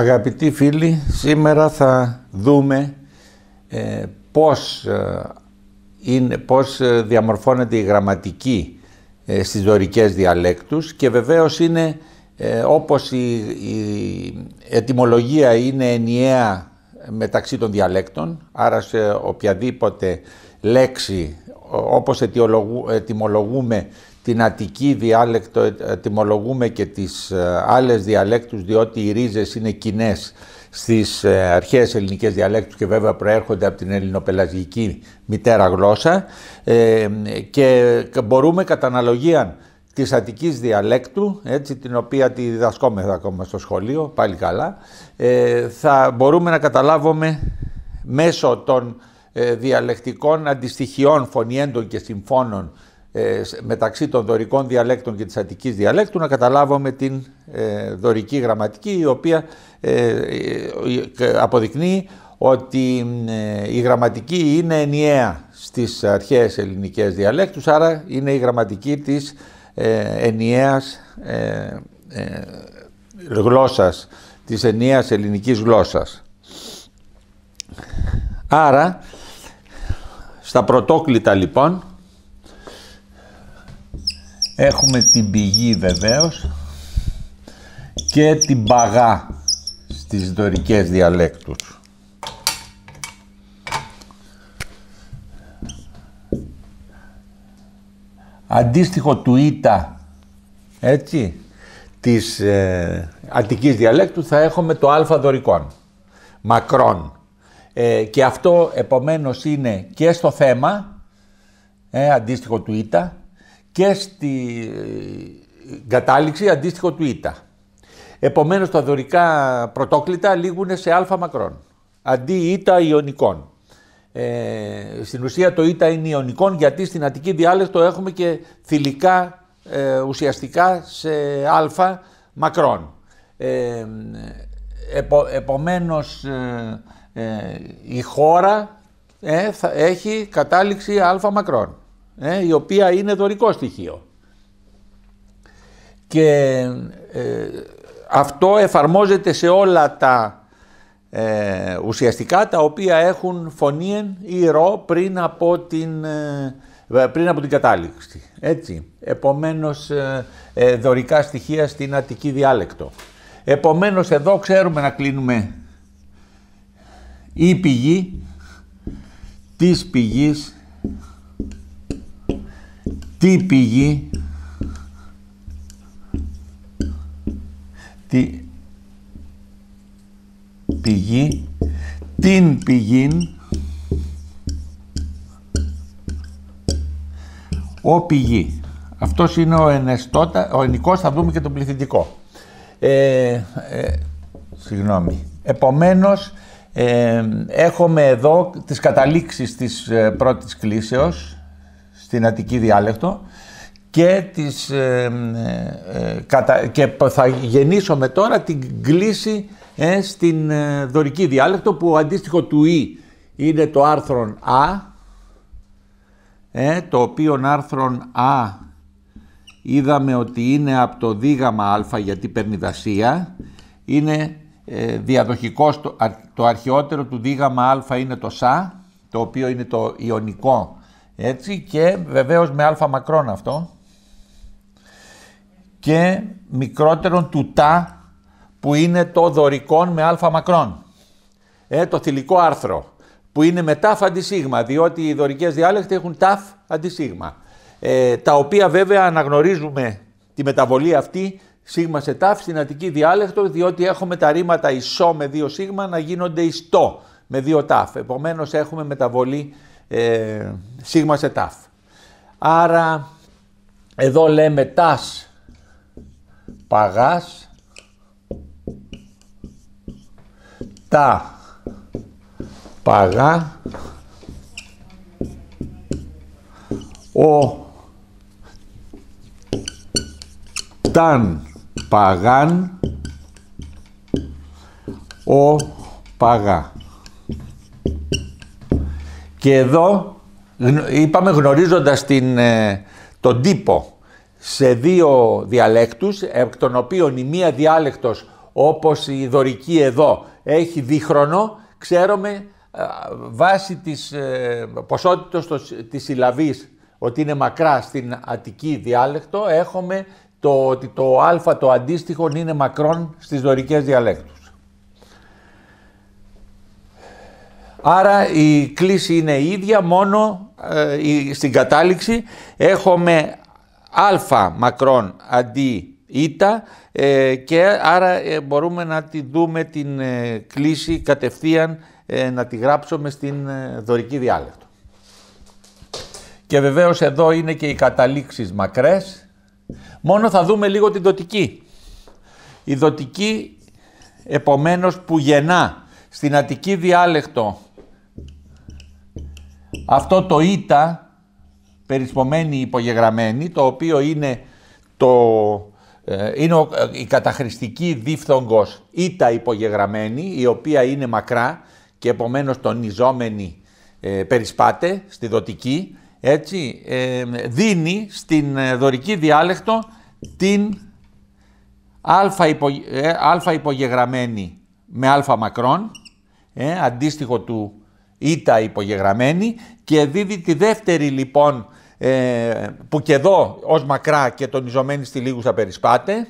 Αγαπητοί φίλοι, σήμερα θα δούμε ε, πώς, ε, είναι, πώς ε, διαμορφώνεται η γραμματική ε, στις δωρικές διαλέκτους και βεβαίως είναι ε, όπως η, η είναι ενιαία μεταξύ των διαλέκτων, άρα σε οποιαδήποτε λέξη όπως ετυμολογούμε την Αττική διάλεκτο ετοιμολογούμε και τις ε, άλλες διαλέκτους διότι οι ρίζες είναι κοινές στις ε, αρχαίες ελληνικές διαλέκτους και βέβαια προέρχονται από την ελληνοπελαγική μητέρα γλώσσα ε, και μπορούμε κατά αναλογία της Αττικής διαλέκτου, έτσι, την οποία τη διδασκόμεθα ακόμα στο σχολείο, πάλι καλά, θα μπορούμε να καταλάβουμε μέσω των διαλεκτικών αντιστοιχειών φωνιέντων και συμφώνων ε, μεταξύ των δωρικών διαλέκτων και της αττικής διαλέκτου να καταλάβουμε την ε, δωρική γραμματική η οποία ε, αποδεικνύει ότι η γραμματική είναι ενιαία στις αρχαίες ελληνικές διαλέκτους άρα είναι η γραμματική της ενιαίας γλώσσας, της ενιαίας ελληνικής γλώσσας. Άρα στα πρωτόκλητα λοιπόν Έχουμε την πηγή βεβαίως και την παγά στις δωρικές διαλέκτους. Αντίστοιχο του ήτα, έτσι, της ε, Αττικής διαλέκτου θα έχουμε το α δωρικών, μακρόν. Ε, και αυτό επομένως είναι και στο θέμα, ε, αντίστοιχο του ήτα, και στη ε, κατάληξη αντίστοιχο του ΙΤΑ. Επομένως τα δωρικά πρωτόκλητα λήγουν σε α μακρόν, αντί ΙΤΑ ιονικών. Ε, στην ουσία το ΙΤΑ είναι ιονικών γιατί στην Αττική διάλεκτο έχουμε και θηλυκά ε, ουσιαστικά σε α μακρόν. Ε, επομένως ε, η χώρα θα έχει κατάληξη α μακρόν. Ε, η οποία είναι δωρικό στοιχείο. Και ε, αυτό εφαρμόζεται σε όλα τα ε, ουσιαστικά τα οποία έχουν φωνήεν ή ρο πριν από την, πριν από την κατάληξη. Έτσι. Επομένως δωρικά στοιχεία στην Αττική διάλεκτο. Επομένως εδώ ξέρουμε να κλείνουμε η πηγή της πηγής τι πήγη, τι πηγή, την πηγήν, ο πηγή. Αυτός είναι ο ενεστώτα, ο ενικός θα δούμε και τον πληθυντικό. Ε, ε συγγνώμη. Επομένως, ε, έχουμε εδώ τις καταλήξεις της ε, πρώτης κλίσεως, στην Αττική διάλεκτο και, τις, ε, ε, και θα γεννήσουμε τώρα την κλίση ε, στην δωρική διάλεκτο που αντίστοιχο του «Ι» είναι το άρθρο «α», το οποίο άρθρον «α» είδαμε ότι είναι από το δίγαμα «α» γιατί παίρνει δασία, είναι διαδοχικός, το, το αρχαιότερο του δίγαμα «α» είναι το «σα», το οποίο είναι το ιονικό έτσι και βεβαίως με άλφα μακρόν αυτό και μικρότερον του τα που είναι το δωρικόν με άλφα μακρόν. Ε, το θηλυκό άρθρο που είναι με ταφ σίγμα διότι οι δωρικές διάλεκτοι έχουν ταφ αντισίγμα, Ε, τα οποία βέβαια αναγνωρίζουμε τη μεταβολή αυτή σίγμα σε ταφ στην Αττική διάλεκτος, διότι έχουμε τα ρήματα ισό με δύο σίγμα να γίνονται ιστό με δύο ταφ. Επομένως έχουμε μεταβολή ε, σίγμα σε τάφ. Άρα εδώ λέμε τας παγάς τα παγά ο ταν παγάν ο παγά. Και εδώ είπαμε γνωρίζοντας την, ε, τον τύπο σε δύο διαλέκτους, εκ των οποίων η μία διάλεκτος όπως η δωρική εδώ έχει δίχρονο, ξέρουμε βάσει της ε, ποσότητας της συλλαβής ότι είναι μακρά στην Αττική διάλεκτο, έχουμε το ότι το α το αντίστοιχο είναι μακρόν στις δωρικές διαλέκτους. Άρα η κλίση είναι η ίδια, μόνο ε, στην κατάληξη έχουμε α μακρόν αντί ήτα ε, και άρα ε, μπορούμε να τη δούμε την κλίση κατευθείαν να τη γράψουμε στην δωρική διάλεκτο. Και βεβαίως εδώ είναι και οι καταλήξεις μακρές. Μόνο θα δούμε λίγο την δοτική. Η δοτική επομένως που γεννά στην Αττική διάλεκτο αυτό το ήτα, περισπομένη υπογεγραμμένη, το οποίο είναι, το, ε, ε, η καταχρηστική δίφθογκος ήτα υπογεγραμμένη, η οποία είναι μακρά και επομένως τονιζόμενη ε, περισπάται στη δοτική, έτσι, ε, δίνει στην δωρική διάλεκτο την αλφα, αλφα υπογεγραμμένη με αλφα μακρόν, αντίστοιχο του ήττα υπογεγραμμένη και δίδει τη δεύτερη λοιπόν ε, που και εδώ ως μακρά και τονιζωμένη στη θα περισπάτε.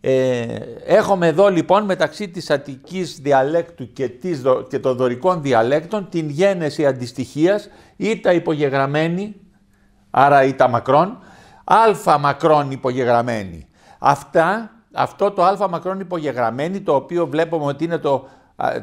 Ε, έχουμε εδώ λοιπόν μεταξύ της Αττικής διαλέκτου και, της, και των δωρικών διαλέκτων την γένεση αντιστοιχίας ήττα υπογεγραμμένη, άρα ήττα μακρόν, άλφα μακρόν υπογεγραμμένη. Αυτά, αυτό το άλφα μακρόν υπογεγραμμένη το οποίο βλέπουμε ότι είναι το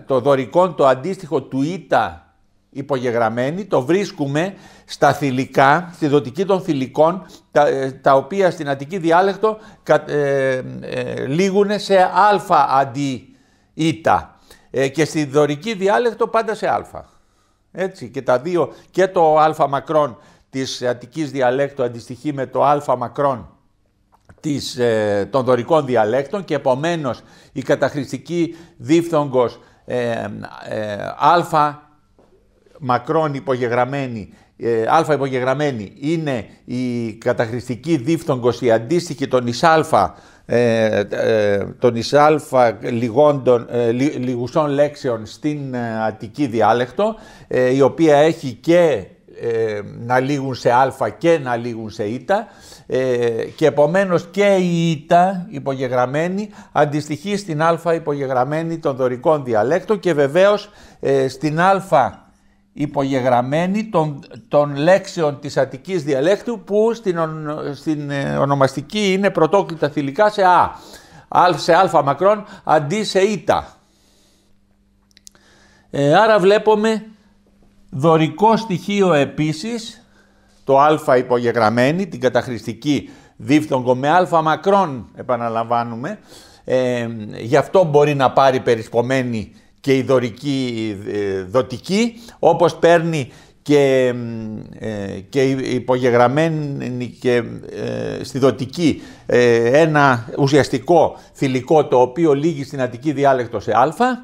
το δωρικό, το αντίστοιχο του ΙΤΑ υπογεγραμμένη, το βρίσκουμε στα θηλυκά, στη δοτική των θηλυκών, τα, ε, οποία στην Αττική διάλεκτο κα, ε, ε, λήγουν σε α αντί Ίτα και στη δωρική διάλεκτο πάντα σε α. Έτσι και τα δύο και το α μακρόν της Αττικής διαλέκτου αντιστοιχεί με το α μακρόν της, των δωρικών διαλέκτων και επομένως η καταχρηστική δίφθογκος ε, ε, α μακρόν υπογεγραμμένη ε, α υπογεγραμμένη είναι η καταχρηστική δίφθογκος η αντίστοιχη των εισάλφα ε, ε των λιγουσών λέξεων στην Αττική διάλεκτο η οποία έχει και ε, να λήγουν σε α και να λήγουν σε η ε, και επομένως και η η υπογεγραμμένη αντιστοιχεί στην α υπογεγραμμένη των δωρικών διαλέκτων και βεβαίως ε, στην α υπογεγραμμένη των, των λέξεων της Αττικής διαλέκτου που στην, στην ονομαστική είναι πρωτόκλητα θηλυκά σε α, σε α μακρόν αντί σε ήτα. άρα βλέπουμε Δωρικό στοιχείο επίσης, το α υπογεγραμμένη, την καταχρηστική δίφθογκο με α μακρόν επαναλαμβάνουμε, ε, γι' αυτό μπορεί να πάρει περισπομένη και η δωρική ε, δοτική, όπως παίρνει και, ε, και υπογεγραμμένη και ε, στη δοτική ένα ουσιαστικό θηλυκό το οποίο λύγει στην Αττική διάλεκτο σε α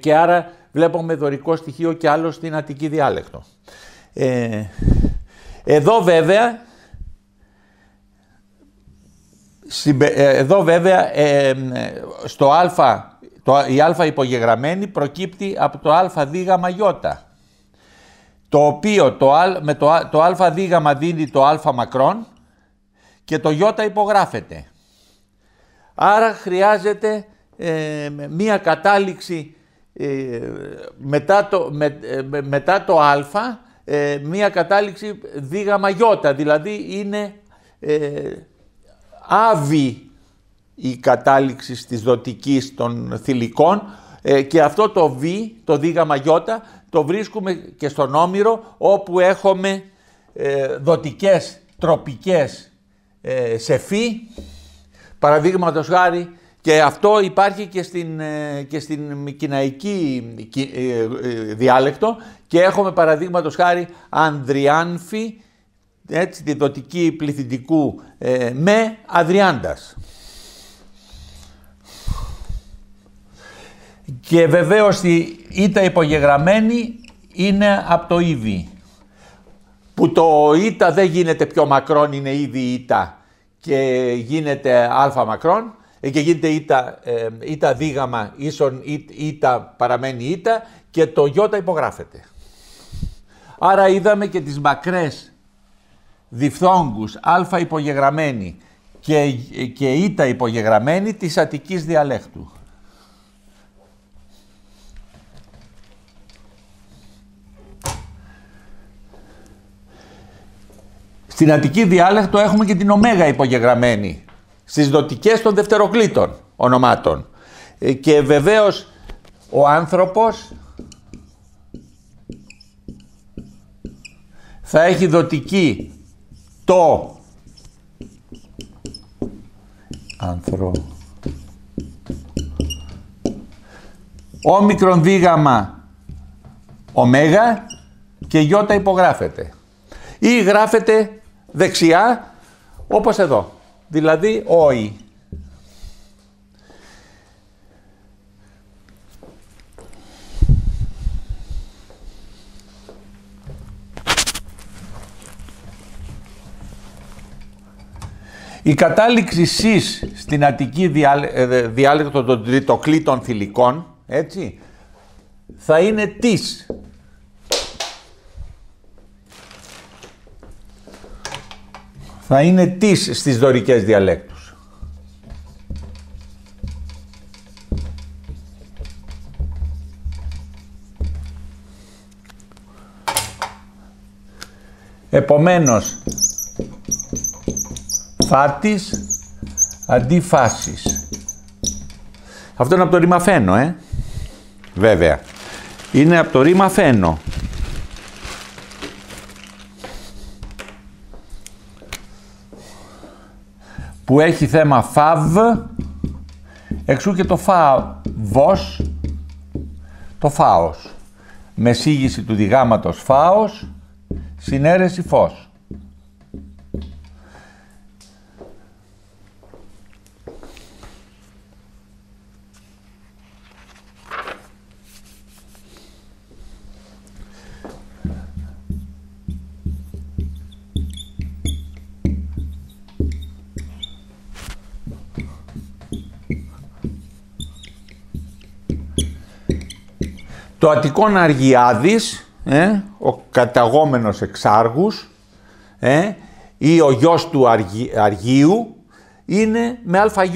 και άρα Βλέπουμε δωρικό στοιχείο και άλλο στην Αττική διάλεκτο. Ε, εδώ βέβαια, ε, εδώ βέβαια ε, στο α, το, η α υπογεγραμμένη προκύπτει από το α δίγαμα ι. Το οποίο το, με το, το α δίγαμα δίνει το α μακρόν και το ι υπογράφεται. Άρα χρειάζεται ε, μία κατάληξη ε, μετά, το, με, ε, α ε, μία κατάληξη δίγαμα Ι, δηλαδή είναι ε, άβη η κατάληξη της δοτικής των θηλυκών και αυτό το β, το δίγαμα Ι το βρίσκουμε και στον Όμηρο όπου έχουμε ε, δοτικές τροπικές ε, σε φύ, παραδείγματος χάρη και αυτό υπάρχει και στην, ε, και κοιναϊκή ε, ε, διάλεκτο και έχουμε παραδείγματος χάρη Ανδριάνφη, έτσι, τη δοτική πληθυντικού με Αδριάντας. Και βεβαίως η ήττα υπογεγραμμένη είναι από το ήδη. Που το ήττα δεν γίνεται πιο μακρόν, είναι ήδη ήττα και γίνεται Αλφα μακρόν ε, και γίνεται ήτα, ε, δίγαμα ίσον ήτα παραμένει ήτα και το γιώτα υπογράφεται. Άρα είδαμε και τις μακρές διφθόγκους α υπογεγραμμένη και, και ήτα υπογεγραμμένη της Αττικής διαλέκτου. Στην Αττική διάλεκτο έχουμε και την ωμέγα υπογεγραμμένη στις δοτικές των δευτεροκλήτων ονομάτων. Ε, και βεβαίως ο άνθρωπος θα έχει δοτική το άνθρω όμικρον δίγαμα ωμέγα και γιώτα υπογράφεται ή γράφεται δεξιά όπως εδώ δηλαδή όι. Η κατάληξη σεις στην Αττική ε, διάλεκτο των τριτοκλήτων θηλυκών, έτσι, θα είναι της. θα είναι «τις» στις δωρικές διαλέκτους. Επομένως, φάτης αντί φάσης. Αυτό είναι από το ρήμα ε. Βέβαια. Είναι από το ρήμα φαίνο. που έχει θέμα φαβ, εξού και το φαβος, το φάος. Με του διγάματος φάος, συνέρεση φως. Το Αττικόν Αργιάδης, ε, ο καταγόμενος εξάργους ε, ή ο γιος του Αργίου είναι με αι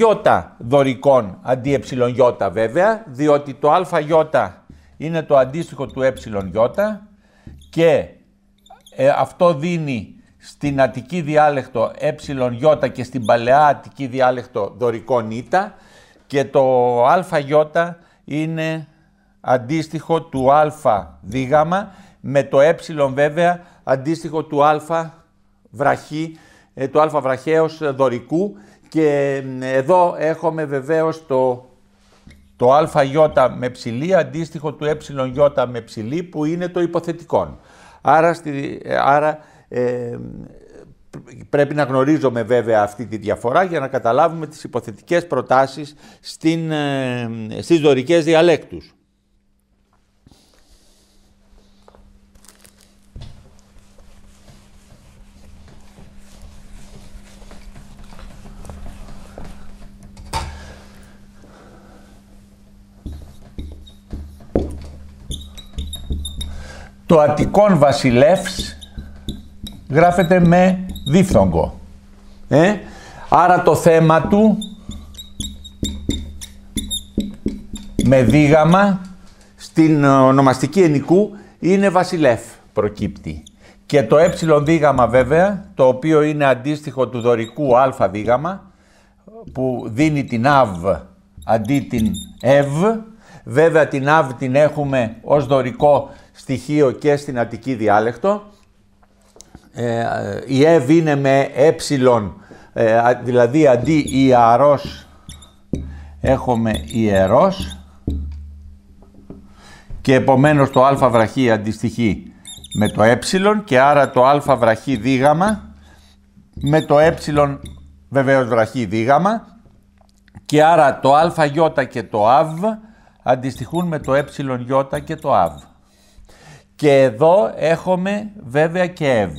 δωρικών αντί ΕΙ βέβαια, διότι το αι είναι το αντίστοιχο του ΕΙ και ε, αυτό δίνει στην Αττική διάλεκτο ΕΙ και στην Παλαιά Αττική διάλεκτο δωρικών ήτα και το αι είναι αντίστοιχο του α δίγαμα, με το ε βέβαια αντίστοιχο του α βραχή, ε, του α βραχαίος δωρικού και εδώ έχουμε βεβαίως το, το αι με ψηλή, αντίστοιχο του ε ι με ψηλή που είναι το υποθετικό. Άρα, στη, ε, άρα ε, πρέπει να γνωρίζουμε βέβαια αυτή τη διαφορά για να καταλάβουμε τις υποθετικές προτάσεις στην, ε, στις δωρικές διαλέκτους. το Αττικόν βασιλεύς γράφεται με δίφθογκο. Ε? Άρα το θέμα του με δίγαμα στην ονομαστική ενικού είναι βασιλεύ προκύπτει. Και το ε δίγαμα βέβαια, το οποίο είναι αντίστοιχο του δωρικού α δίγαμα, που δίνει την αβ αντί την ευ, βέβαια την αβ την έχουμε ως δωρικό στοιχείο και στην Αττική διάλεκτο. Ε, ε η ΕΒ είναι με ε, ε δηλαδή αντί ιαρός έχουμε ιερός και επομένως το α βραχή αντιστοιχεί με το ε και άρα το α βραχή δίγαμα με το ε βεβαίως βραχή δίγαμα και άρα το αι και το αβ αντιστοιχούν με το ε και το αβ. Και εδώ έχουμε βέβαια και ευ.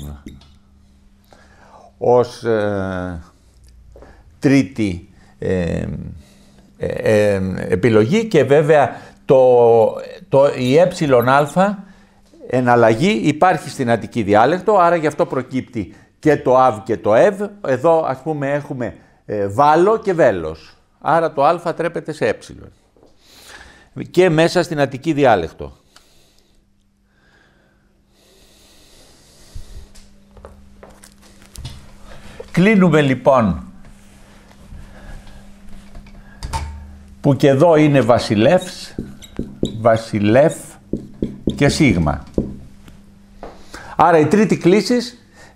Ως ε, τρίτη ε, ε, επιλογή και βέβαια το, το, η ε α εναλλαγή υπάρχει στην Αττική διάλεκτο, άρα γι' αυτό προκύπτει και το αβ και το ευ. Εδώ ας πούμε έχουμε βάλο και βέλος. Άρα το α τρέπεται σε ε. Και μέσα στην Αττική διάλεκτο. Κλείνουμε λοιπόν που και εδώ είναι βασιλεύς, βασιλεύ και σίγμα. Άρα η τρίτη κλίσης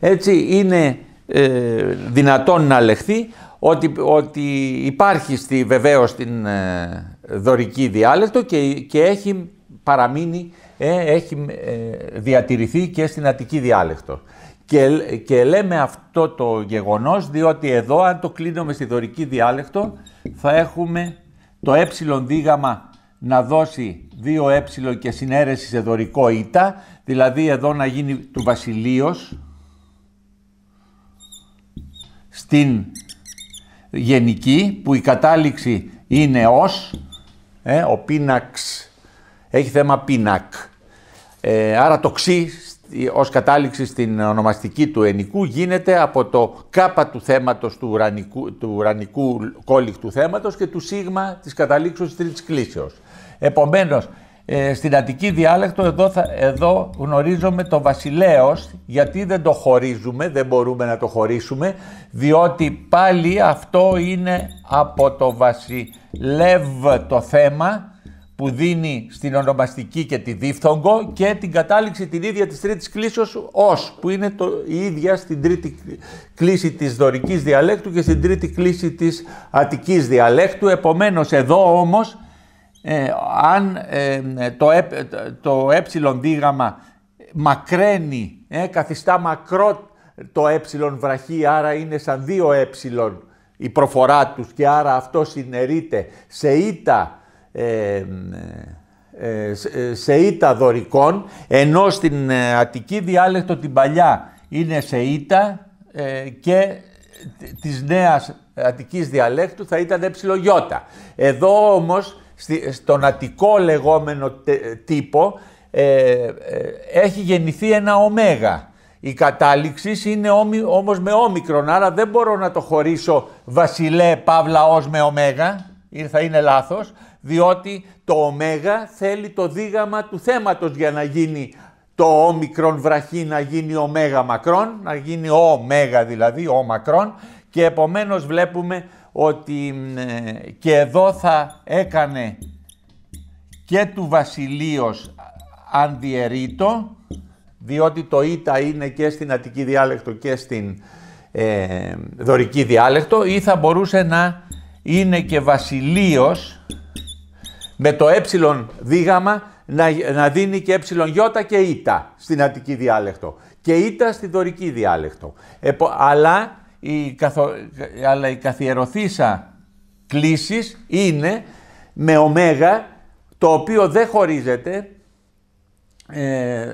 έτσι είναι ε, δυνατόν να λεχθεί ότι, ότι υπάρχει στη, βεβαίως στην ε, δωρική διάλεκτο και, και έχει παραμείνει, ε, έχει διατηρηθεί και στην Αττική διάλεκτο. Και, λέμε αυτό το γεγονός, διότι εδώ αν το κλείνουμε στη δωρική διάλεκτο, θα έχουμε το ε δίγαμα να δώσει δύο ε και συνέρεση σε δωρικό ήτα, δηλαδή εδώ να γίνει του βασιλείος στην γενική που η κατάληξη είναι ως, ε, ο πίναξ, έχει θέμα πίνακ. Ε, άρα το ξύ ως κατάληξη στην ονομαστική του ενικού γίνεται από το κάπα του θέματος του ουρανικού, του ουρανικού θέματος και του σίγμα της καταλήξεως της κλίσεως. Επομένως, ε, στην Αττική διάλεκτο εδώ, θα, εδώ γνωρίζουμε το βασιλέως, γιατί δεν το χωρίζουμε, δεν μπορούμε να το χωρίσουμε διότι πάλι αυτό είναι από το βασιλεύ το θέμα που δίνει στην ονομαστική και τη δίφθογκο και την κατάληξη την ίδια της τρίτης κλίσεως ως, που είναι το, η ίδια στην τρίτη κλίση της δωρικής διαλέκτου και στην τρίτη κλίση της αττικής διαλέκτου. Επομένως εδώ όμως, ε, αν ε, το, ε, το δίγαμα ε μακραίνει, ε, καθιστά μακρό το ε βραχή, άρα είναι σαν δύο ε η προφορά τους και άρα αυτό συνερείται σε ηττα, ε, ε, σε ήττα δωρικών, ενώ στην ε, Αττική διάλεκτο την παλιά είναι σε ήττα και της νέας Αττικής διαλέκτου θα ήταν εψιλογιώτα. Εδώ όμως στον Αττικό λεγόμενο τύπο έχει γεννηθεί ένα ωμέγα. Η κατάληξη είναι όμως με όμικρον, άρα δεν μπορώ να το χωρίσω βασιλέ παύλα ως με ωμέγα, θα είναι λάθος, διότι το ω θέλει το δίγαμα του θέματος για να γίνει το ω βραχή να γίνει ω μακρόν, να γίνει ω δηλαδή, ω μακρόν και επομένως βλέπουμε ότι ε, και εδώ θα έκανε και του βασιλείος ανδιαιρείτο, διότι το ήτα είναι και στην Αττική διάλεκτο και στην ε, Δωρική διάλεκτο ή θα μπορούσε να είναι και βασιλείος με το ε δίγαμα να, δίνει και ε και ήτα στην Αττική διάλεκτο και ήτα στη Δωρική διάλεκτο. αλλά, η καθο, αλλά καθιερωθήσα κλήσεις είναι με ωμέγα το οποίο δεν χωρίζεται, ε,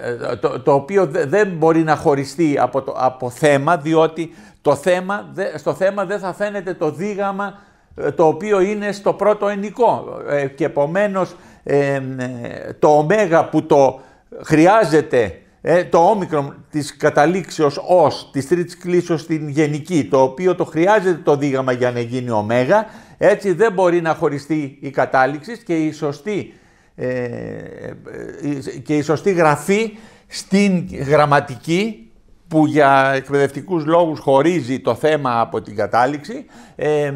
το, οποίο δεν μπορεί να χωριστεί από, το, από θέμα διότι το θέμα, στο θέμα δεν θα φαίνεται το δίγαμα ε, το οποίο είναι στο πρώτο ενικό ε, και επομένως ε, το ωμέγα που το χρειάζεται το όμικρο της καταλήξεως ως, της τρίτης κλίσεως στην γενική, το οποίο το χρειάζεται το δίγαμα για να γίνει ωμέγα, έτσι δεν μπορεί να χωριστεί η κατάληξη και η σωστή, και η σωστή γραφή στην γραμματική που για εκπαιδευτικούς λόγους χωρίζει το θέμα από την κατάληξη, ε,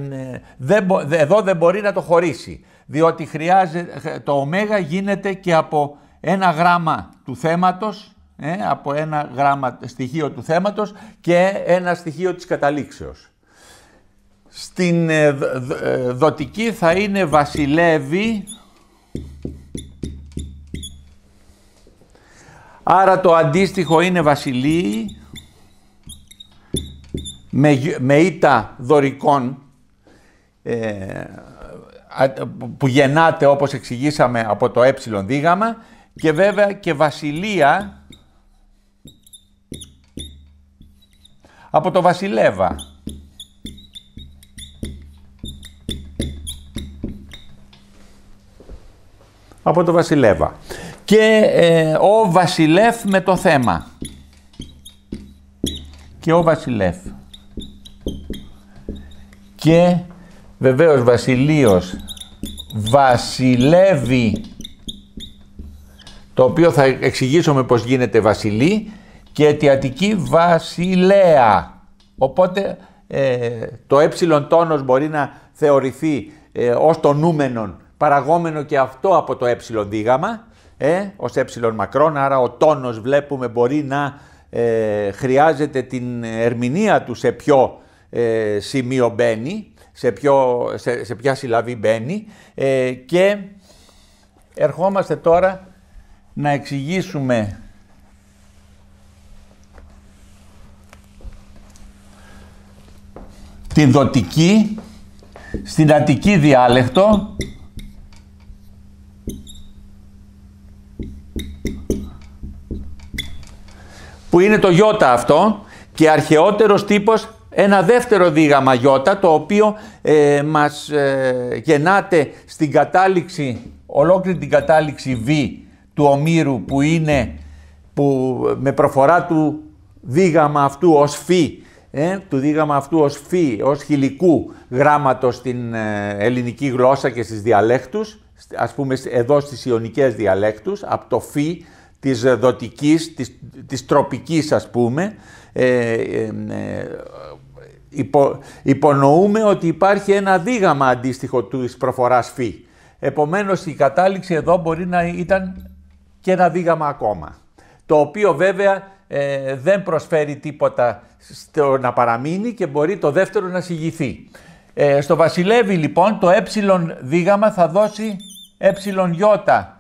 δεν, εδώ δεν μπορεί να το χωρίσει. Διότι χρειάζεται, το ωμέγα γίνεται και από ένα γράμμα του θέματος, ε, από ένα γράμμα στοιχείο του θέματος και ένα στοιχείο της καταλήξεως. Στην ε, ε, δοτική θα είναι βασιλεύει, άρα το αντίστοιχο είναι βασιλεί, με, με ήττα δωρικών ε, που γεννάται όπως εξηγήσαμε από το ε δίγαμα και βέβαια και βασιλεία από το βασιλεύα. Από το βασιλέβα Και ε, ο βασιλεύ με το θέμα. Και ο βασιλεύ και βεβαίως βασιλείος βασιλεύει το οποίο θα εξηγήσουμε πως γίνεται βασιλή και αιτιατική βασιλέα. Οπότε ε, το ε τόνος μπορεί να θεωρηθεί ε, ως το νούμενον παραγόμενο και αυτό από το ε δίγαμα, ε, ως ε μακρόν, άρα ο τόνος βλέπουμε μπορεί να ε, χρειάζεται την ερμηνεία του σε πιο ε, σημείο μπαίνει, σε, ποιο, σε, σε ποια συλλαβή μπαίνει ε, και ερχόμαστε τώρα να εξηγήσουμε την δοτική στην Αττική διάλεκτο που είναι το γιώτα αυτό και αρχαιότερος τύπος ένα δεύτερο δίγαμα Ι, το οποίο ε, μας ε, γεννάται στην κατάληξη, ολόκληρη την κατάληξη β του ομήρου που είναι που με προφορά του δίγαμα αυτού ως Φ, ε, του δίγαμα αυτού ως Φ, ως χιλικού γράμματος στην ε, ελληνική γλώσσα και στις διαλέκτους, ας πούμε εδώ στις ιονικές διαλέκτους, από το Φ της δοτικής, της, της τροπικής ας πούμε, υπο, υπονοούμε ότι υπάρχει ένα δίγαμα αντίστοιχο του προφοράς φ. Επομένως, η κατάληξη εδώ μπορεί να ήταν και ένα δίγαμα ακόμα. Το οποίο βέβαια ε, δεν προσφέρει τίποτα στο να παραμείνει και μπορεί το δεύτερο να συγηθεί. Ε, στο βασιλεύει λοιπόν το ε δίγαμα θα δώσει ε γιώτα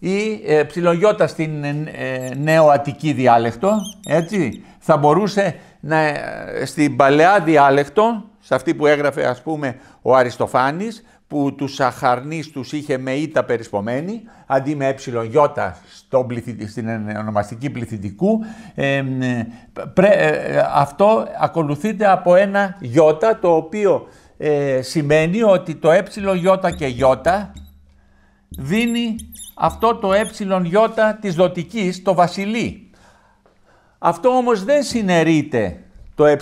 ή ε, ψιλογιώτα στην ε, ε διάλεκτο, έτσι, θα μπορούσε να, ε, στην παλαιά διάλεκτο, σε αυτή που έγραφε ας πούμε ο Αριστοφάνης, που τους σαχαρνείς τους είχε με ήττα περισπομένη, αντί με ε στην ονομαστική πληθυντικού, ε, αυτό ακολουθείται από ένα γιώτα, το οποίο σημαίνει ότι το ε, και γιώτα δίνει αυτό το ει της δοτικής, το βασιλεί. Αυτό όμως δεν συνερείται το ει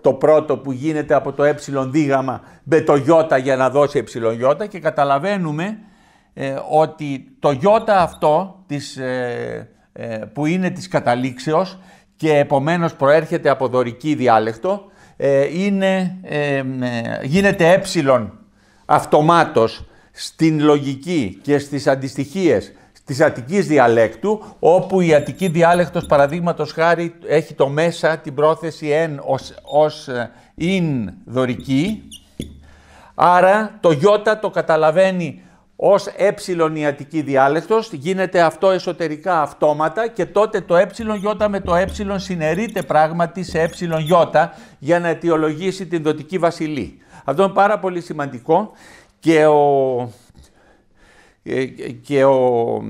το πρώτο που γίνεται από το ει δίγαμα με το ι για να δώσει ει και καταλαβαίνουμε ε, ότι το ι αυτό της, ε, ε, που είναι της καταλήξεως και επομένως προέρχεται από δωρική διάλεκτο είναι, γίνεται ε αυτομάτως στην λογική και στις αντιστοιχίες της Αττικής διαλέκτου, όπου η Αττική διάλεκτος παραδείγματος χάρη έχει το μέσα την πρόθεση εν ως, ως ειν δωρική, άρα το Ι το καταλαβαίνει ως ε η Αττική διάλεκτος, γίνεται αυτό εσωτερικά αυτόματα και τότε το ε με το ε συνερείται πράγματι σε ε για να αιτιολογήσει την δοτική βασιλή. Αυτό είναι πάρα πολύ σημαντικό και ο, ε, και ο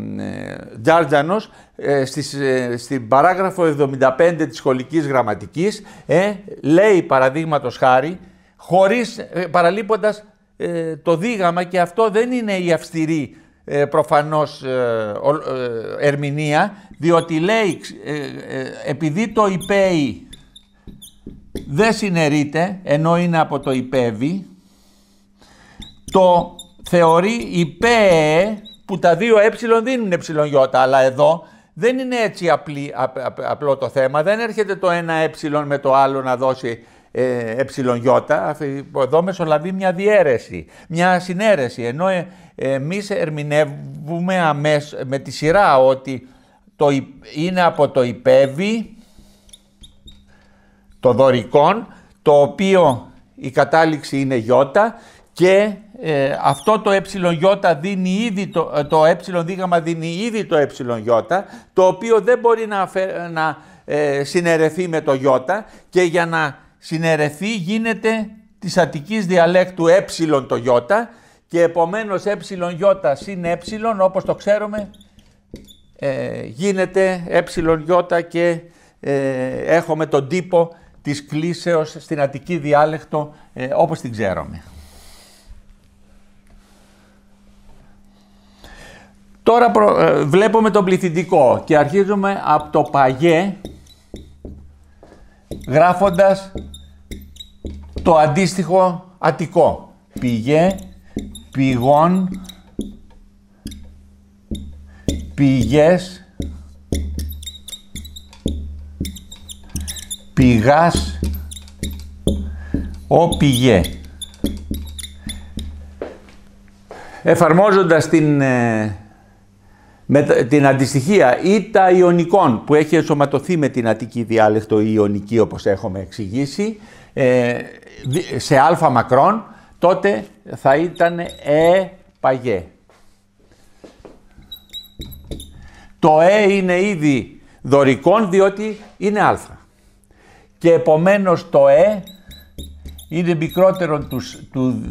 ε, ε, στις, στην παράγραφο 75 της σχολικής γραμματικής ε, λέει παραδείγματος χάρη χωρίς, παραλείποντας το δίγαμα και αυτό δεν είναι η αυστηρή προφανώς ερμηνεία διότι λέει επειδή το υπέει δεν συνερείται ενώ είναι από το υπέβη το θεωρεί ΠΕΕ που τα δύο ε δίνουν γιώτα, ε αλλά εδώ δεν είναι έτσι απλό το θέμα. Δεν έρχεται το ένα ε με το άλλο να δώσει ε, ε, εδώ μεσολαβεί μια διαίρεση, μια συνέρεση, ενώ ε, εμείς ερμηνεύουμε αμέσως με τη σειρά ότι το, είναι από το υπέβη το δωρικόν, το οποίο η κατάληξη είναι γιώτα και ε, αυτό το ει δίνει ήδη το, το δίνει ήδη το ε το οποίο δεν μπορεί να, ε, συνερεθεί με το ι και για να συνερεθεί γίνεται της αττικής διαλέκτου ε το ι και επομένως ε γιώτα συν ε όπως το ξέρουμε ε, γίνεται ε και έχουμε τον τύπο της κλίσεως στην Αττική διάλεκτο ε, όπως την ξέρουμε. Τώρα ε, βλέπουμε τον πληθυντικό και αρχίζουμε από το παγέ γράφοντας το αντίστοιχο ατικό. Πηγέ, πηγών, πηγές, πηγάς, ο πηγέ. Εφαρμόζοντας την ε, με την αντιστοιχία ή τα ιονικών που έχει ενσωματωθεί με την Αττική διάλεκτο η ιονική όπως έχουμε εξηγήσει ε, σε α μακρόν τότε θα ήταν ε παγέ. Το ε είναι ήδη δωρικών διότι είναι α και επομένως το ε είναι μικρότερο τους, του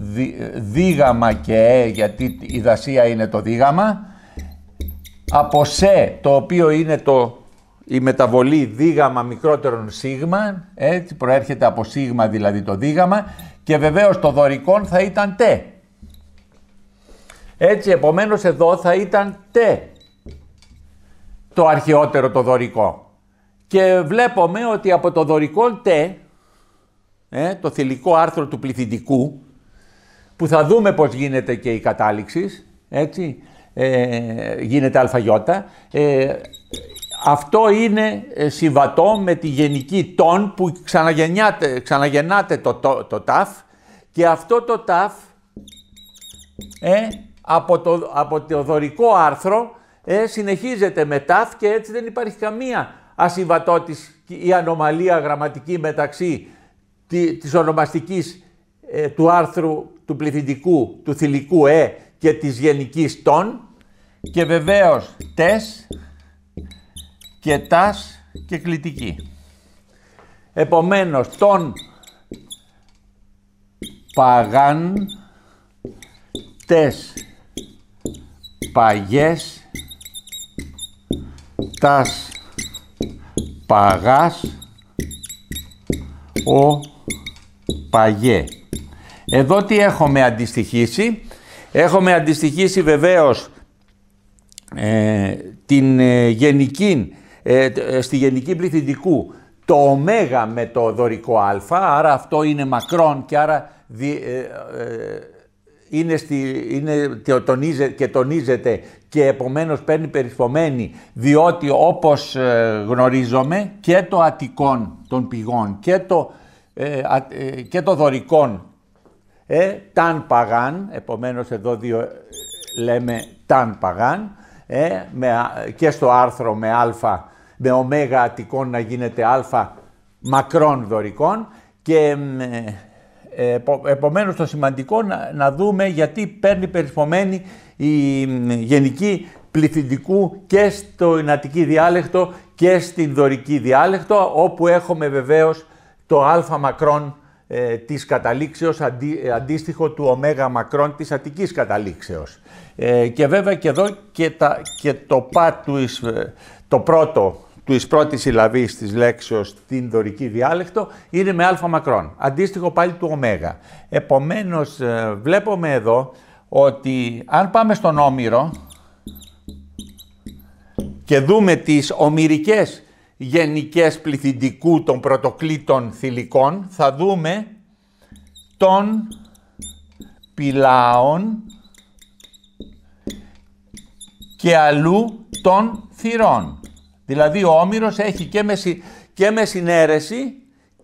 δίγαμα και ε γιατί η δασία είναι το δίγαμα από σε, το οποίο είναι το, η μεταβολή δίγαμα μικρότερων σίγμα, έτσι προέρχεται από σίγμα δηλαδή το δίγαμα, και βεβαίως το δωρικό θα ήταν τε. Έτσι, επομένως εδώ θα ήταν τε το αρχαιότερο το δωρικό. Και βλέπουμε ότι από το δωρικό τε, ε, το θηλυκό άρθρο του πληθυντικού, που θα δούμε πώς γίνεται και η κατάληξη, έτσι, ε, γίνεται αλφαγιώτα. Ε, αυτό είναι ε, συμβατό με τη γενική τόν που ξαναγεννάται το, το, ταφ και αυτό το ταφ από, το, από το δωρικό άρθρο ε, συνεχίζεται με ταφ και έτσι δεν υπάρχει καμία ασυμβατότηση ή ανομαλία γραμματική μεταξύ της ονομαστικής του άρθρου του πληθυντικού, του θηλυκού ε και της γενικής των και βεβαίως τες και τας και κλητική. Επομένως, τον παγάν τες παγές τας παγάς ο παγέ. Εδώ τι έχουμε αντιστοιχίσει. Έχουμε αντιστοιχήσει βεβαίως ε, την, ε, ε, ε, στη γενική πληθυντικού το ω με το δωρικό α, άρα αυτό είναι μακρόν και άρα ε, είναι, στη, είναι και τονίζεται και επομένως παίρνει περισπομένη διότι όπως γνωρίζομαι και το ατικόν των πηγών και το, και το ε, ταν παγάν, επομένως εδώ δύο ε, λέμε ταν παγάν, ε, με, και στο άρθρο με α, με ωμέγα αττικών να γίνεται α μακρών δωρικών και ε, επομένως το σημαντικό να, δούμε γιατί παίρνει περισπομένη η γενική πληθυντικού και στο ινατική διάλεκτο και στην δωρική διάλεκτο όπου έχουμε βεβαίως το α μακρόν ε, της καταλήξεως ε, αντίστοιχο του ωμέγα μακρόν της Αττικής καταλήξεως. Ε, και βέβαια και εδώ και, και το πα του ε, το πρώτο του εις πρώτης συλλαβή της λέξεως στην δωρική διάλεκτο είναι με α μακρόν, αντίστοιχο πάλι του ωμέγα. Επομένως βλέπουμε εδώ ότι αν πάμε στον Όμηρο και δούμε τις ομυρικές γενικές πληθυντικού των πρωτοκλήτων θηλυκών, θα δούμε των πυλάων και αλλού των θυρών. Δηλαδή ο Όμηρος έχει και με, και με συνέρεση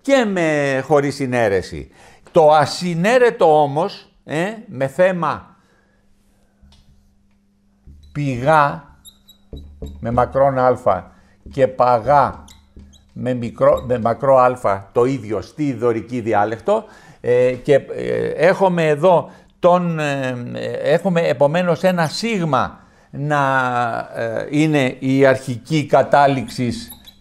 και με χωρίς συνέρεση. Το ασυνέρετο όμως, ε, με θέμα πηγά, με μακρόν αλφα και παγά με, μικρό, μακρό α το ίδιο στη δωρική διάλεκτο ε, και ε, έχουμε εδώ τον, ε, έχουμε επομένως ένα σίγμα να είναι η αρχική κατάληξης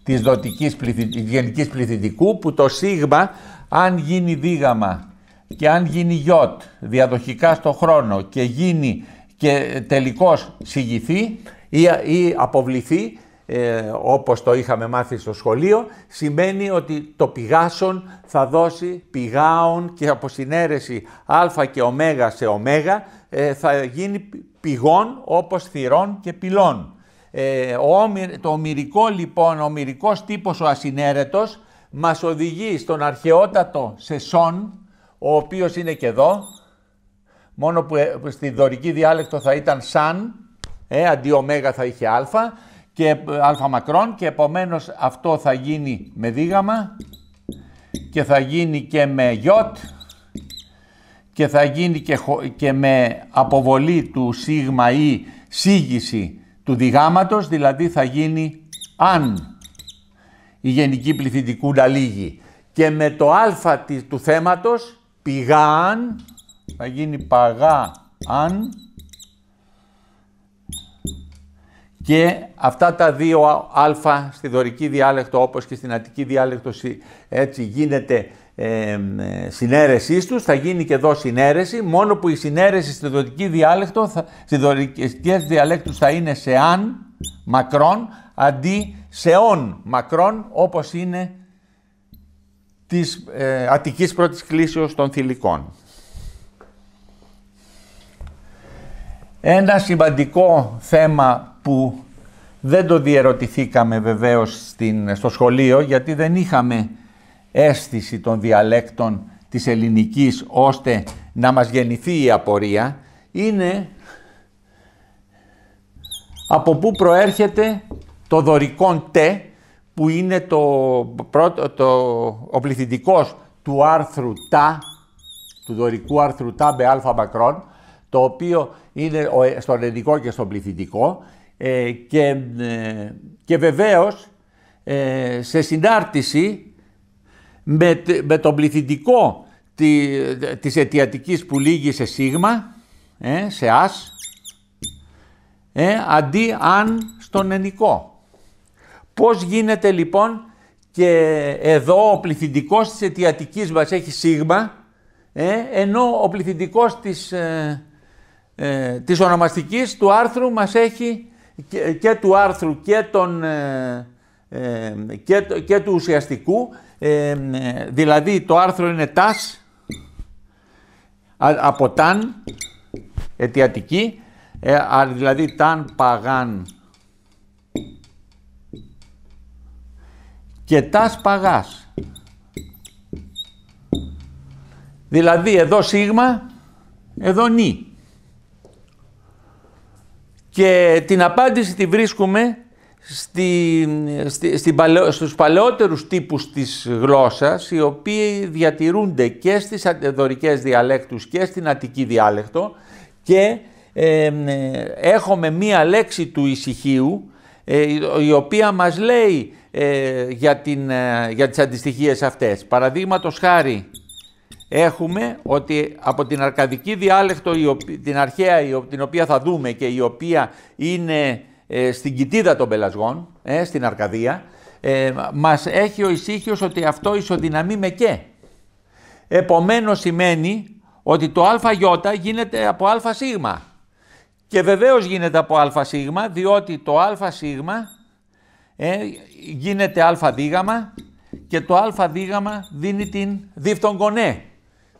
της δοτικής γενικής πληθυντικού που το σίγμα αν γίνει δίγαμα και αν γίνει γιοτ διαδοχικά στο χρόνο και γίνει και τελικώς συγηθεί ή, ή αποβληθεί ε, όπως το είχαμε μάθει στο σχολείο, σημαίνει ότι το πηγάσον θα δώσει πηγάον και από συνέρεση α και ω σε ω ε, θα γίνει πηγών όπως θυρών και πυλών. Ε, το ομυρικό λοιπόν, ο ομυρικός τύπος ο ασυνέρετος μας οδηγεί στον αρχαιότατο Σεσόν, ο οποίος είναι και εδώ, μόνο που, ε, στη δωρική διάλεκτο θα ήταν σαν, ε, αντί ω θα είχε α, και ε, αλφα μακρόν και επομένως αυτό θα γίνει με δίγαμα και θα γίνει και με γιότ και θα γίνει και, με αποβολή του σίγμα ή σύγηση του διγάματος, δηλαδή θα γίνει αν η γενική πληθυντικού λίγη Και με το α του θέματος πηγάν θα γίνει παγά αν Και αυτά τα δύο α στη δωρική διάλεκτο όπως και στην αττική διάλεκτο έτσι γίνεται ε, συνέρεσής τους, θα γίνει και εδώ συνέρεση, μόνο που η συνέρεση στη δωρική διάλεκτο, θα, στη δωρική θα είναι σε αν μακρόν αντί σε ον μακρόν όπως είναι της ε, αττικής πρώτης κλήσεως των θηλυκών. Ένα σημαντικό θέμα που δεν το διερωτηθήκαμε βεβαίως στην, στο σχολείο γιατί δεν είχαμε αίσθηση των διαλέκτων της ελληνικής ώστε να μας γεννηθεί η απορία είναι από πού προέρχεται το δωρικόν τε που είναι το, πρώτο, το, ο πληθυντικός του άρθρου τα, του δωρικού άρθρου τα με αλφα μακρόν, το οποίο είναι στο ελληνικό και στο πληθυντικό ε, και, ε, και βεβαίως ε, σε συνάρτηση με, με τον πληθυντικό τη, της αιτιατικής που λύγει σε σίγμα, ε, σε ας, αντί αν στον ενικό. Πώς γίνεται λοιπόν και εδώ ο πληθυντικός της αιτιατικής μας έχει σίγμα, ενώ ο πληθυντικός της, της ονομαστικής του άρθρου μας έχει και, του άρθρου και, τον, ε, ε, και, του ουσιαστικού. Ε, δηλαδή το άρθρο είναι τας από ταν, αιτιατική, ε, δηλαδή ταν παγάν και τας παγάς. Δηλαδή εδώ σίγμα, εδώ νι. Και την απάντηση τη βρίσκουμε στη, στη, στη στους παλαιότερους τύπους της γλώσσας, οι οποίοι διατηρούνται και στις δωρικές διαλέκτους και στην Αττική διάλεκτο και ε, έχουμε μία λέξη του ησυχίου, ε, η οποία μας λέει ε, για, την, για τις αντιστοιχίες αυτές. Παραδείγματος χάρη, έχουμε ότι από την αρκαδική διάλεκτο, την αρχαία, την οποία θα δούμε και η οποία είναι ε, στην κοιτίδα των πελασγών, ε, στην Αρκαδία, ε, μας έχει ο ησύχιος ότι αυτό ισοδυναμεί με και. Επομένως σημαίνει ότι το ΑΙ γίνεται από ΑΣ. Και βεβαίως γίνεται από ΑΣ, διότι το ΑΣ ε, γίνεται ΑΔ και το ΑΔ δίνει την διφτογκονέ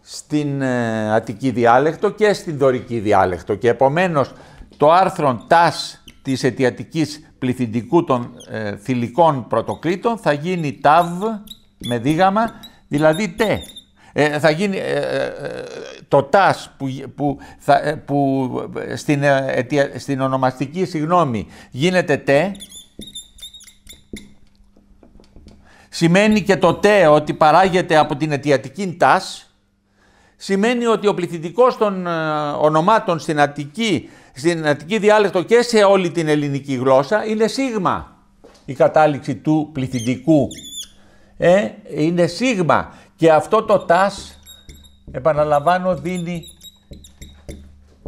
στην ε, Αττική διάλεκτο και στην Δωρική διάλεκτο και επομένως το άρθρο τας της αιτιατικής πληθυντικού των ε, θηλυκών πρωτοκλήτων θα γίνει ταβ με δίγαμα, δηλαδή τε. θα γίνει ε, ε, το τας που, που, στην, στην ονομαστική συγγνώμη γίνεται τε, σημαίνει και το τε ότι παράγεται από την αιτιατική τας, σημαίνει ότι ο πληθυντικός των ε, ονομάτων στην Αττική, στην Αττική διάλεκτο και σε όλη την ελληνική γλώσσα είναι σίγμα. Η κατάληξη του πληθυντικού ε, είναι σίγμα και αυτό το τας επαναλαμβάνω δίνει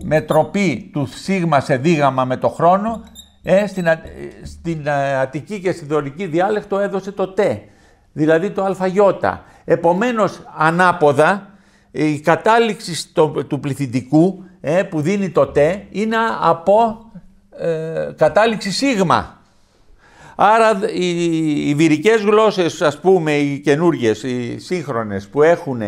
μετροπή του σίγμα σε δίγαμα με το χρόνο ε, στην, στην Αττική και στη Δωρική διάλεκτο έδωσε το τε, δηλαδή το αλφαγιώτα. Επομένως ανάποδα η κατάληξη του πληθυντικού ε, που δίνει το τε είναι από ε, κατάληξη σίγμα. Άρα οι, οι βυρικές γλώσσες, ας πούμε, οι καινούργιες, οι σύγχρονες που έχουν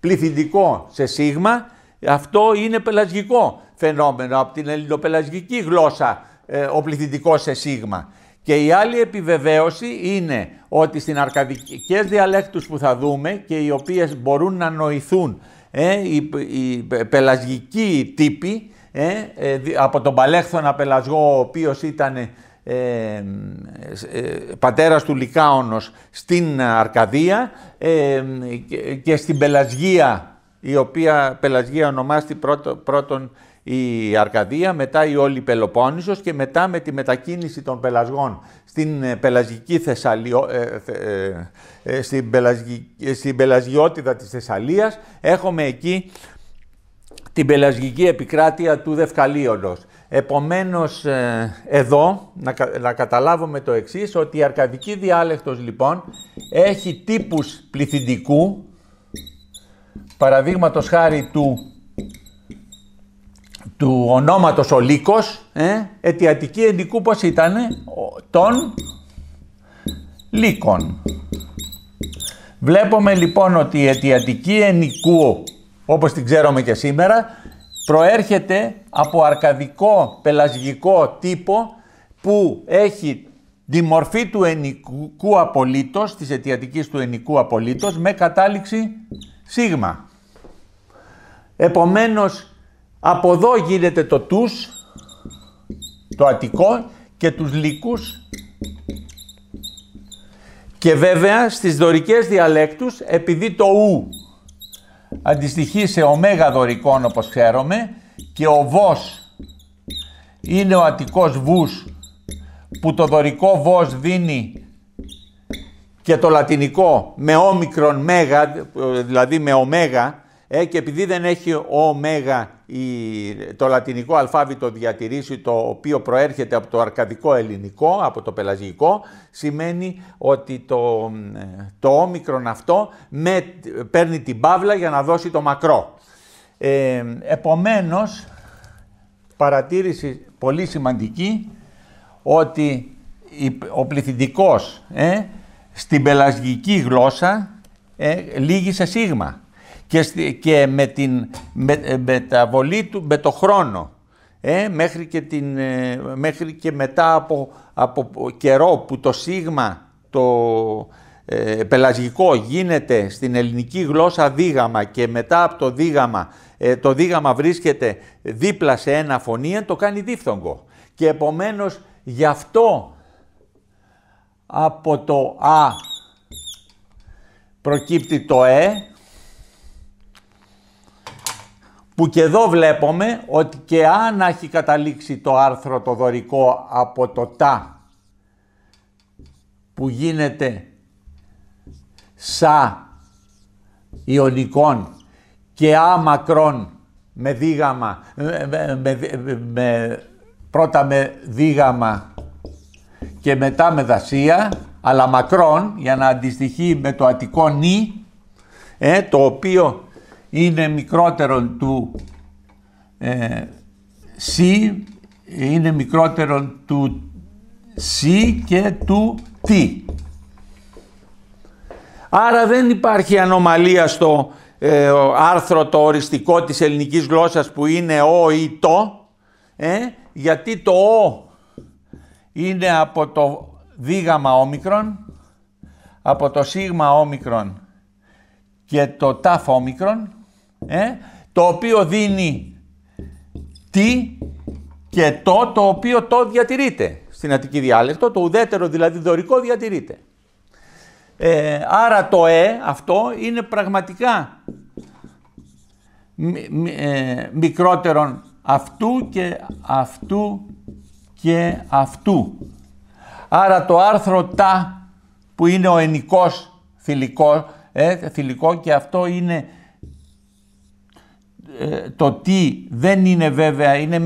πληθυντικό σε σίγμα, αυτό είναι πελασγικό φαινόμενο από την ελληνοπελασγική γλώσσα ε, ο πληθυντικός σε σίγμα. Και η άλλη επιβεβαίωση είναι ότι στην αρκαδικές διαλέκτους που θα δούμε και οι οποίες μπορούν να νοηθούν ε, οι, οι πελασγικοί τύποι ε, ε από τον Παλέχθωνα Πελασγό ο οποίος ήταν ε, ε, ε, πατέρας του Λικάωνος στην Αρκαδία και στην Πελασγία η οποία Πελασγία ονομάστη πρώτον η Αρκαδία, μετά η όλη Πελοπόννησος και μετά με τη μετακίνηση των πελασγών στην ε, πελασγική Θεσσαλιο... Ε, ε, στην, πελασγιότητα της Θεσσαλίας έχουμε εκεί την πελασγική επικράτεια του Δευκαλίοντος. Επομένως εδώ να, να καταλάβουμε το εξής ότι η αρκαδική διάλεκτος λοιπόν έχει τύπους πληθυντικού παραδείγματος χάρη του του ονόματος ο Λύκος, ε, αιτιατική ενικού πώς ήταν, των Λύκων. Βλέπουμε λοιπόν ότι η αιτιατική ενικού, όπως την ξέρουμε και σήμερα, προέρχεται από αρκαδικό πελασγικό τύπο που έχει τη μορφή του ενικού απολύτως, της αιτιατικής του ενικού απολύτως, με κατάληξη σίγμα. Επομένως, από εδώ γίνεται το τους, το ατικό και τους Λύκους και βέβαια στις δωρικές διαλέκτους επειδή το ου αντιστοιχεί σε ωμέγα δωρικών όπως ξέρουμε και ο βος είναι ο ατικός βους που το δωρικό βος δίνει και το λατινικό με όμικρον μέγα, δηλαδή με ωμέγα, ε, και επειδή δεν έχει ωμέγα το λατινικό αλφάβητο διατηρήσει το οποίο προέρχεται από το αρκαδικό ελληνικό, από το πελαγικό, σημαίνει ότι το, το όμικρον αυτό με, παίρνει την παύλα για να δώσει το μακρό. Ε, επομένως, παρατήρηση πολύ σημαντική ότι ο πληθυντικός ε, στην πελασγική γλώσσα ε, λύγει σε σίγμα και, και με την ε, μεταβολή του, με το χρόνο, ε, μέχρι, και την, ε, μέχρι και μετά από, καιρό που το σίγμα το ε, γίνεται στην ελληνική γλώσσα δίγαμα και μετά από το δίγαμα, ε, το δίγαμα βρίσκεται δίπλα σε ένα φωνή το κάνει δίφθογκο. Και επομένως γι' αυτό από το «α» προκύπτει το «ε» που και εδώ βλέπουμε ότι και αν έχει καταλήξει το άρθρο το δωρικό από το τα που γίνεται σα ιονικών και α με δίγαμα, με, πρώτα με δίγαμα και μετά με δασία, αλλά μακρόν για να αντιστοιχεί με το ατικό νη, ε, το οποίο είναι μικρότερο του ε, είναι μικρότερο του C και του T. Άρα δεν υπάρχει ανομαλία στο ε, άρθρο το οριστικό της ελληνικής γλώσσας που είναι ο ή το, ε, γιατί το ο είναι από το δίγαμα όμικρον, από το σίγμα όμικρον και το τάφ όμικρον, ε, το οποίο δίνει τι και το το οποίο το διατηρείται. Στην Αττική διάλεκτο, το ουδέτερο δηλαδή δωρικό διατηρείται. Ε, άρα το ε αυτό είναι πραγματικά ε, μικρότερον αυτού και αυτού και αυτού. Άρα το άρθρο τα που είναι ο ενικός θηλυκό, ε, θηλυκό και αυτό είναι ε, το τι δεν είναι βέβαια, είναι,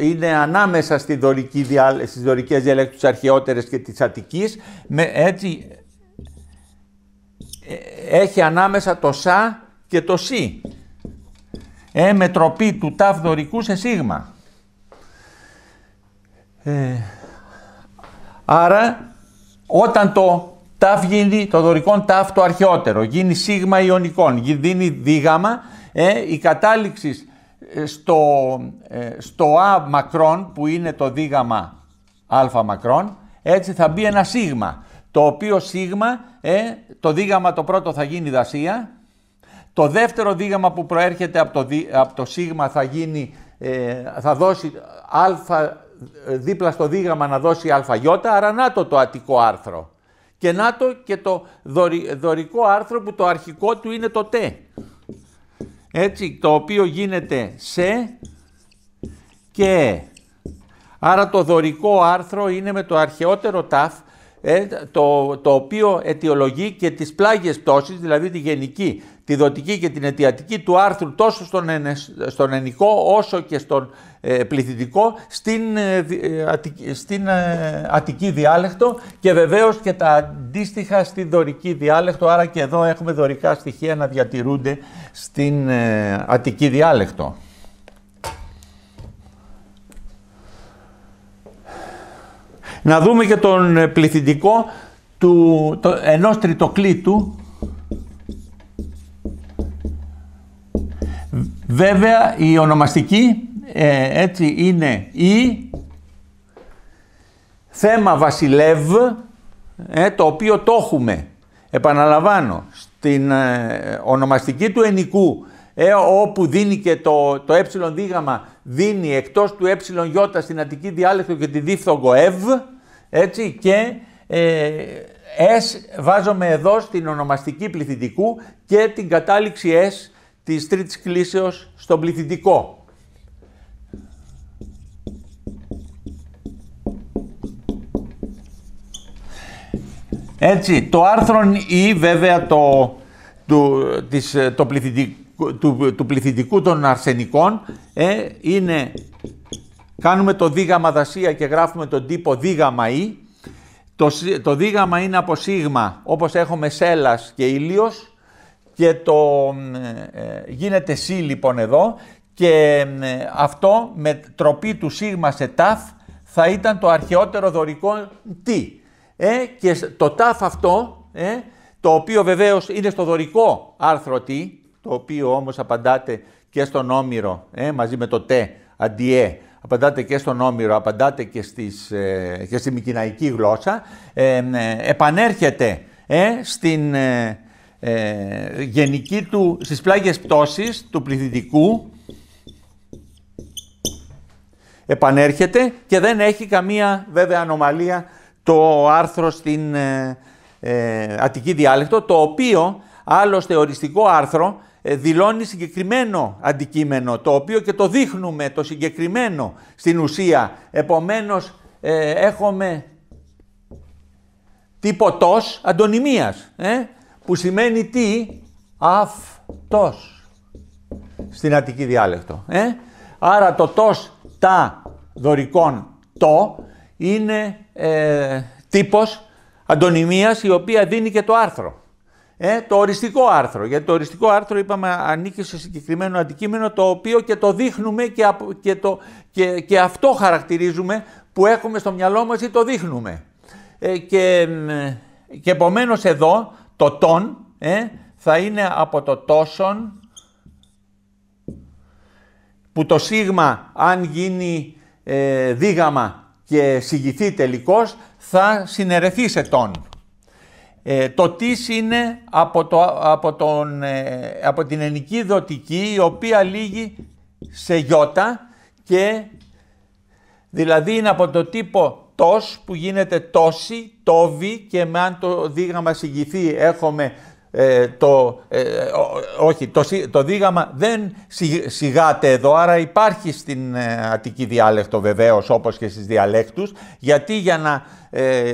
είναι ανάμεσα στη δωρική διά, στις δωρικές αρχαιότερες και της Αττικής, με, έτσι ε, έχει ανάμεσα το σα και το σι. Ε, με τροπή του ταφ δωρικού σε σίγμα. Ε, άρα, όταν το ταφ γίνει, το δωρικό ταφ το αρχαιότερο, γίνει σίγμα ιονικών, δίνει δίγαμα, ε, η κατάληξη ε, στο, ε, στο α μακρόν που είναι το δίγαμα α μακρόν έτσι θα μπει ένα σίγμα το οποίο σίγμα ε, το δίγαμα το πρώτο θα γίνει δασία το δεύτερο δίγαμα που προέρχεται από το, από το σίγμα θα γίνει θα δώσει α δίπλα στο δίγαμα να δώσει αι άρα να το το ατικό άρθρο και να το και το δωρικό άρθρο που το αρχικό του είναι το τε έτσι, το οποίο γίνεται σε και Άρα το δωρικό άρθρο είναι με το αρχαιότερο ταφ, ε, το, το οποίο αιτιολογεί και τις πλάγιες πτώσεις, δηλαδή τη γενική, τη δοτική και την αιτιατική του άρθρου τόσο στον, ενικό όσο και στον ε, πληθυντικό στην, ε, ε, στην Αττική διάλεκτο και βεβαίως και τα αντίστοιχα στη Δωρική διάλεκτο, άρα και εδώ έχουμε δωρικά στοιχεία να διατηρούνται στην Αττική διάλεκτο. Να δούμε και τον πληθυντικό του, το, ενός τριτοκλήτου. Βέβαια η ονομαστική ε, έτσι είναι η θέμα βασιλεύ, ε, το οποίο το έχουμε. Επαναλαμβάνω, στην ε, ονομαστική του ενικού, όπου δίνει και το, το ε δίγαμα, δίνει εκτός του ε στην Αττική διάλεκτο και τη δίφθογκο ευ, έτσι, και ε, εσ βάζομαι εδώ στην ονομαστική πληθυντικού και την κατάληξη εσ της τρίτης κλίσεως στον πληθυντικό. Έτσι, το άρθρο η e, βέβαια το, του, της, το πληθυντικού, του, του των αρσενικών ε, είναι, κάνουμε το δίγαμα δασία και γράφουμε τον τύπο δίγαμα η, e». Το, το δίγαμα είναι από σίγμα όπως έχουμε σέλας και ήλιος και το ε, γίνεται σι λοιπόν εδώ και ε, αυτό με τροπή του σίγμα σε ταφ θα ήταν το αρχαιότερο δωρικό τι. Ε, και το τάφ αυτό, ε, το οποίο βεβαίως είναι στο δωρικό άρθρο τι, το οποίο όμως απαντάτε και στον Όμηρο, ε, μαζί με το τε, αντιέ, απαντάτε και στον Όμηρο, απαντάτε και, στις, ε, και στη Μικυναϊκή γλώσσα, επανέρχεται στην γενική του, στις πλάγιες πτώσεις του πληθυντικού, επανέρχεται και δεν έχει καμία βέβαια ανομαλία το άρθρο στην ε, ε, Αττική Διάλεκτο, το οποίο άλλωστε οριστικό άρθρο ε, δηλώνει συγκεκριμένο αντικείμενο, το οποίο και το δείχνουμε το συγκεκριμένο στην ουσία. Επομένως, ε, έχουμε τύπο αντωνυμίας, ε, που σημαίνει τι, αυτός, στην Αττική διάλεκτο. Ε. Άρα το τος τα δωρικών το είναι ε, τύπος αντωνυμίας η οποία δίνει και το άρθρο. Ε, το οριστικό άρθρο, γιατί το οριστικό άρθρο είπαμε ανήκει σε συγκεκριμένο αντικείμενο το οποίο και το δείχνουμε και, και, το, και, και αυτό χαρακτηρίζουμε που έχουμε στο μυαλό μας ή το δείχνουμε. Ε, και, και επομένως εδώ το «τον» ε, θα είναι από το «τόσον» που το σίγμα αν γίνει ε, δίγαμα και συγηθεί τελικώς θα συνερεθεί σε τόν. Ε, το «τις» είναι από, το, από, τον, το τις ειναι απο τον απο την ενικη δοτικη η «τος» που γίνεται «τόση», «τόβι» και με αν το δίγραμμα συγγυθεί έχουμε ε, το, ε, όχι, το, δίγαμα δεν σιγάτε σιγάται εδώ, άρα υπάρχει στην ε, Αττική διάλεκτο βεβαίως όπως και στις διαλέκτους, γιατί για να, ε,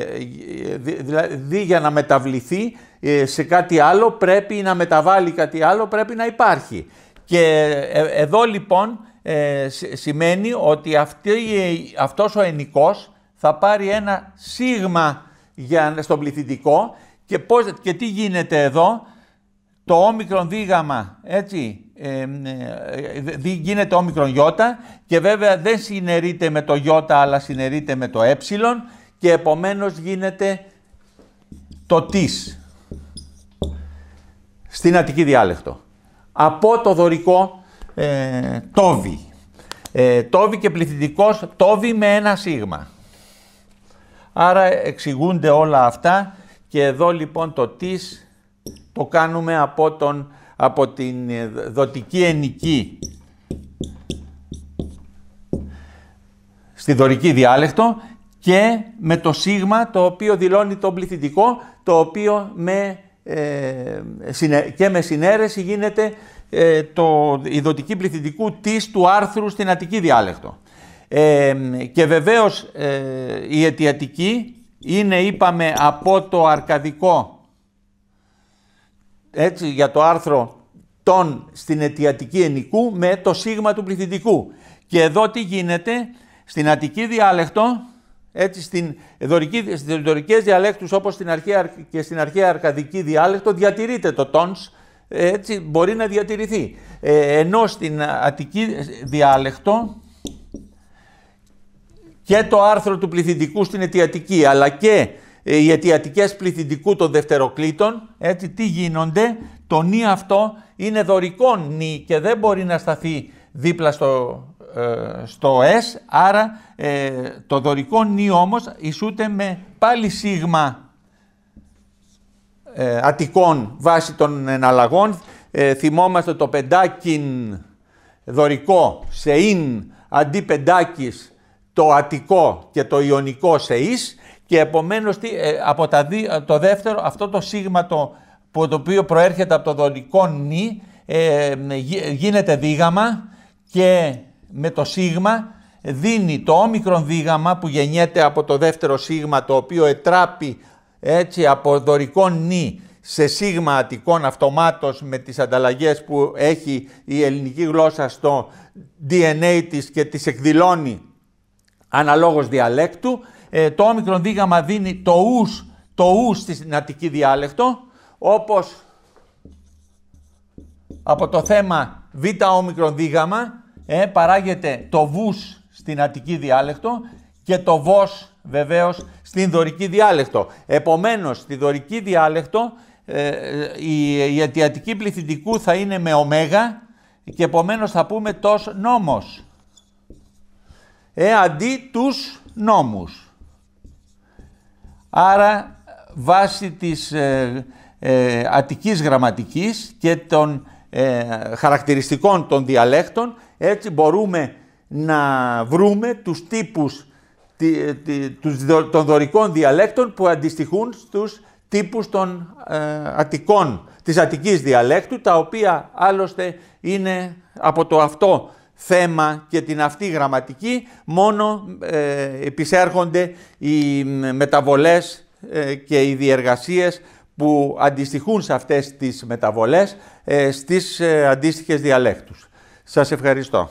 να μεταβληθεί ε, σε κάτι άλλο πρέπει να μεταβάλει κάτι άλλο, πρέπει να υπάρχει. Και ε, εδώ λοιπόν σημαίνει ότι αυτή, αυτός ο ενικός θα πάρει ένα σίγμα για, στον πληθυντικό και, πώς, τι γίνεται εδώ, το όμικρον δίγαμα, έτσι, ε, γίνεται όμικρον γιώτα και βέβαια δεν συνερείται με το γιώτα αλλά συνερείται με το ε και επομένως γίνεται το ΤΙΣ στην Αττική διάλεκτο. Από το δωρικό ε, τόβι. Ε, τόβι και πληθυντικός τόβι με ένα σίγμα. Άρα εξηγούνται όλα αυτά και εδώ λοιπόν το «τις» το κάνουμε από, τον, από την ε, δοτική ενική στη δωρική διάλεκτο και με το σίγμα το οποίο δηλώνει το πληθυντικό, το οποίο με, ε, και με συνέρεση γίνεται ε, το, η δοτική πληθυντικού της του άρθρου στην Αττική διάλεκτο. και βεβαίως η αιτιατική είναι είπαμε από το αρκαδικό, έτσι για το άρθρο των στην αιτιατική ενικού με το σίγμα του πληθυντικού. Και εδώ τι γίνεται, στην Αττική διάλεκτο, έτσι στην δωρική, στις δωρικές διαλέκτους όπως στην αρχαία, και στην αρχαία αρκαδική διάλεκτο διατηρείται το τόνς, έτσι μπορεί να διατηρηθεί. Ε, ενώ στην Αττική διάλεκτο και το άρθρο του πληθυντικού στην αιτιατική, αλλά και ε, οι αιτιατικές πληθυντικού των δευτεροκλήτων, έτσι τι γίνονται, το νη αυτό είναι δωρικό νη και δεν μπορεί να σταθεί δίπλα στο, ε, στο S, άρα ε, το δωρικό νη όμως ισούται με πάλι σίγμα ε, βάσει των εναλλαγών. θυμόμαστε το πεντάκιν δωρικό σε ειν αντί το ατικό και το ιονικό σε εις και επομένως ε, από ε, το δεύτερο αυτό το σίγμα το, που το οποίο προέρχεται από το δωρικό νι ε, γίνεται δίγαμα και με το σίγμα δίνει το όμικρον δίγαμα που γεννιέται από το δεύτερο σίγμα το οποίο ετράπει έτσι από δωρικό νι σε σίγμα ατικών αυτομάτως με τις ανταλλαγές που έχει η ελληνική γλώσσα στο DNA της και τις εκδηλώνει αναλόγως διαλέκτου. Ε, το όμικρον δίγαμα δίνει το ους, το ους στην Αττική διάλεκτο, όπως από το θέμα β όμικρον δίγαμα ε, παράγεται το βους στην Αττική διάλεκτο και το βος βεβαίως στην δωρική διάλεκτο. Επομένως, στη δωρική διάλεκτο ε, ε, η, η αιτιατική πληθυντικού θα είναι με ωμέγα και επομένως θα πούμε τος νόμος ε, αντί τους νόμους. Άρα βάσει της ε, ε, γραμματικής και των ε, χαρακτηριστικών των διαλέκτων έτσι μπορούμε να βρούμε τους τύπους των δωρικών διαλέκτων που αντιστοιχούν στους τύπους των ε, ατικών της Αττικής διαλέκτου, τα οποία άλλωστε είναι από το αυτό θέμα και την αυτή γραμματική, μόνο ε, επισέρχονται οι μεταβολές ε, και οι διεργασίες που αντιστοιχούν σε αυτές τις μεταβολές ε, στις ε, αντίστοιχες διαλέκτους. Σας ευχαριστώ.